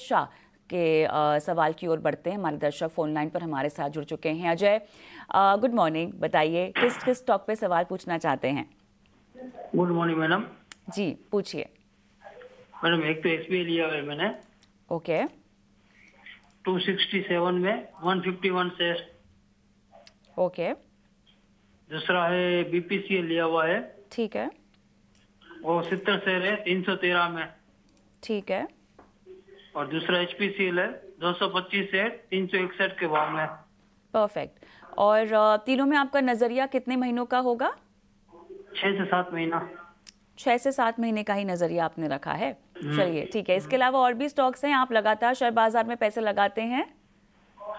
शाह के आ, सवाल की ओर बढ़ते हैं हमारे दर्शक फोन लाइन पर हमारे साथ जुड़ चुके हैं अजय गुड मॉर्निंग बताइए किस किस टॉक पे सवाल पूछना चाहते हैं गुड मॉर्निंग मैडम जी पूछिए मैडम एक तो एस लिया है मैंने ओके टू सिक्सटी सेवन में वन फिफ्टी वन से ओके दूसरा है बीपीसी लिया हुआ है ठीक है और से तीन सौ तेरह में ठीक है और दूसरा एच है दो सौ पच्चीस से तीन सौ इकसठ के भाव में परफेक्ट और तीनों में आपका नजरिया कितने महीनों का होगा छह से सात महीना छह से सात महीने का ही नजरिया आपने रखा है हम्म। चलिए ठीक है इसके अलावा और भी स्टॉक्स हैं आप लगातार शेयर बाजार में पैसे लगाते हैं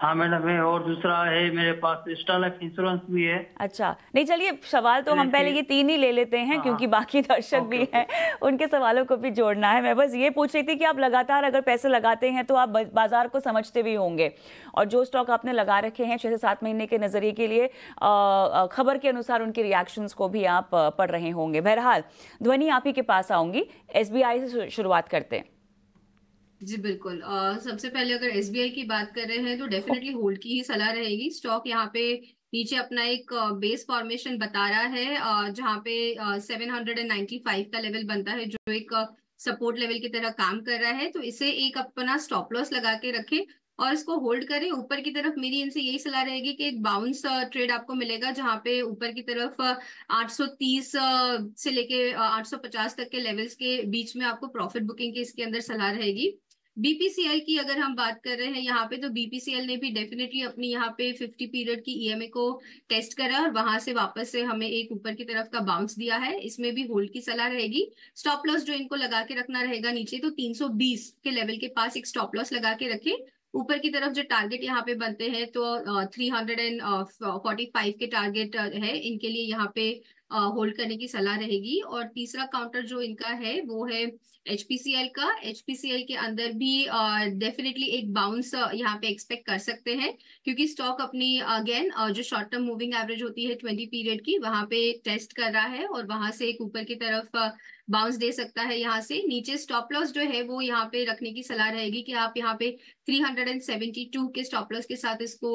हाँ मैडम है और दूसरा है मेरे पास स्टार लाइफ इंश्योरेंस भी है अच्छा नहीं चलिए सवाल तो हम पहले ये तीन ही ले लेते हैं हाँ। क्योंकि बाकी दर्शक भी हैं उनके सवालों को भी जोड़ना है मैं बस ये पूछ रही थी कि आप लगातार अगर पैसे लगाते हैं तो आप बाजार को समझते भी होंगे और जो स्टॉक आपने लगा रखे हैं छः से सात महीने के नज़रिए के लिए खबर के अनुसार उनके रिएक्शंस को भी आप पढ़ रहे होंगे बहरहाल ध्वनि आप ही के पास आऊंगी एस से शुरुआत करते हैं जी बिल्कुल uh, सबसे पहले अगर एस की बात कर रहे हैं तो डेफिनेटली होल्ड की ही सलाह रहेगी स्टॉक यहाँ पे नीचे अपना एक बेस फॉर्मेशन बता रहा है जहाँ पे seven hundred and ninety five का लेवल बनता है जो एक सपोर्ट लेवल की तरह काम कर रहा है तो इसे एक अपना स्टॉप लॉस लगा के रखें और इसको होल्ड करें ऊपर की तरफ मेरी इनसे यही सलाह रहेगी कि एक बाउंस ट्रेड आपको मिलेगा जहां पे ऊपर की तरफ 830 से लेके 850 तक के लेवल्स के बीच में आपको प्रॉफिट बुकिंग की इसके अंदर सलाह रहेगी बीपीसीएल की अगर हम बात कर रहे हैं यहाँ पे तो बीपीसीएल ने भी डेफिनेटली अपनी यहाँ पे 50 पीरियड की ईएमए e को टेस्ट करा और वहां से वापस से हमें एक ऊपर की तरफ का बाउंस दिया है इसमें भी होल्ड की सलाह रहेगी स्टॉप लॉस जो इनको लगा के रखना रहेगा नीचे तो 320 के लेवल के पास एक स्टॉप लॉस लगा के रखें ऊपर की तरफ जो टारगेट यहाँ पे बनते हैं तो three hundred and forty five के टारगेट है इनके लिए यहाँ पे होल्ड करने की सलाह रहेगी और तीसरा काउंटर जो इनका है वो है एचपीसीएल का एचपीसीएल के अंदर भी डेफिनेटली एक बाउंस यहाँ पे एक्सपेक्ट कर सकते हैं क्योंकि स्टॉक अपनी अगेन जो शॉर्ट टर्म मूविंग एवरेज होती है ट्वेंटी पीरियड की वहां पे टेस्ट कर रहा है और वहां से एक ऊपर की तरफ बाउंस दे सकता है यहाँ से नीचे स्टॉप लॉस जो है वो यहाँ पे रखने की सलाह रहेगी कि आप यहाँ पे 372 के स्टॉप लॉस के साथ इसको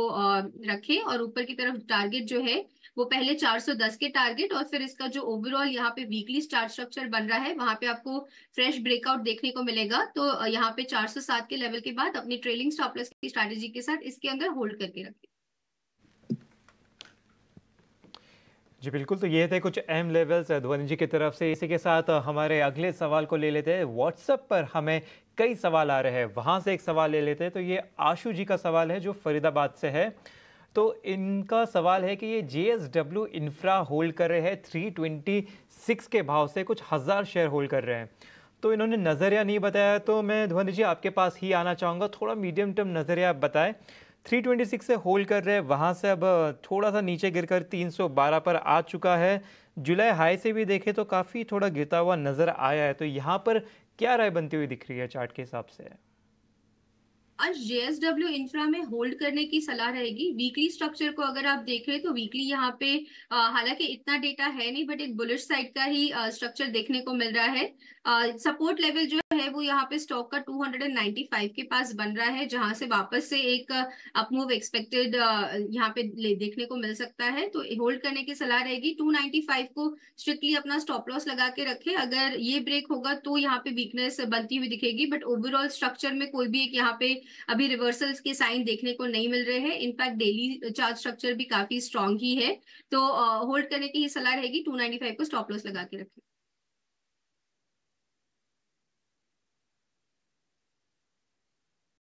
रखें और ऊपर की तरफ टारगेट जो है वो पहले 410 के टारगेट और फिर इसका जो ओवरऑल यहाँ पे वीकली स्टार स्ट्रक्चर बन रहा है वहां पे आपको फ्रेश ब्रेकआउट देखने को मिलेगा तो यहाँ पे 407 के लेवल के बाद अपनी ट्रेलिंग स्टॉपलस की स्ट्रेटेजी के साथ इसके अंदर होल्ड करके रखें जी बिल्कुल तो ये थे कुछ अहम लेवल्स ध्वनि जी की तरफ से इसी के साथ हमारे अगले सवाल को ले लेते हैं व्हाट्सएप पर हमें कई सवाल आ रहे हैं वहाँ से एक सवाल ले लेते हैं तो ये आशु जी का सवाल है जो फरीदाबाद से है तो इनका सवाल है कि ये J S W infra hold कर रहे हैं थ्री ट्वेंटी सिक्स के भाव से कुछ हज़ार शेयर होल्ड कर रहे हैं तो इन्होंने नज़रिया नहीं बताया तो मैं ध्वनि जी आपके पास ही आना चाहूँगा थोड़ा मीडियम टर्म नज़रिया बताएं 326 से होल्ड कर रहे वहाँ से अब थोड़ा सा नीचे गिरकर 312 पर आ चुका है जुलाई हाई से भी देखें तो काफ़ी थोड़ा गिरता हुआ नज़र आया है तो यहाँ पर क्या राय बनती हुई दिख रही है चार्ट के हिसाब से आज जेएसडब्ल्यू इंफ्रा में होल्ड करने की सलाह रहेगी वीकली स्ट्रक्चर को अगर आप देख रहे हैं तो वीकली यहाँ पे हालांकि इतना डेटा है नहीं बट एक बुलिश साइड का ही स्ट्रक्चर देखने को मिल रहा है सपोर्ट लेवल जो है वो यहाँ पे स्टॉक का 295 के पास बन रहा है जहां से वापस से एक अपमूव एक्सपेक्टेड यहाँ पे देखने को मिल सकता है तो होल्ड करने की सलाह रहेगी 295 को स्ट्रिक्टली अपना स्टॉप लॉस लगा के रखे अगर ये ब्रेक होगा तो यहाँ पे वीकनेस बनती हुई दिखेगी बट ओवरऑल स्ट्रक्चर में कोई भी एक यहाँ पे अभी रिवर्सल्स के साइन देखने को नहीं मिल रहे हैं इनफैक्ट डेली चार्ज स्ट्रक्चर भी काफी स्ट्रांग ही है तो होल्ड करने की ही सलाह रहेगी टू को स्टॉप लॉस लगा के रखें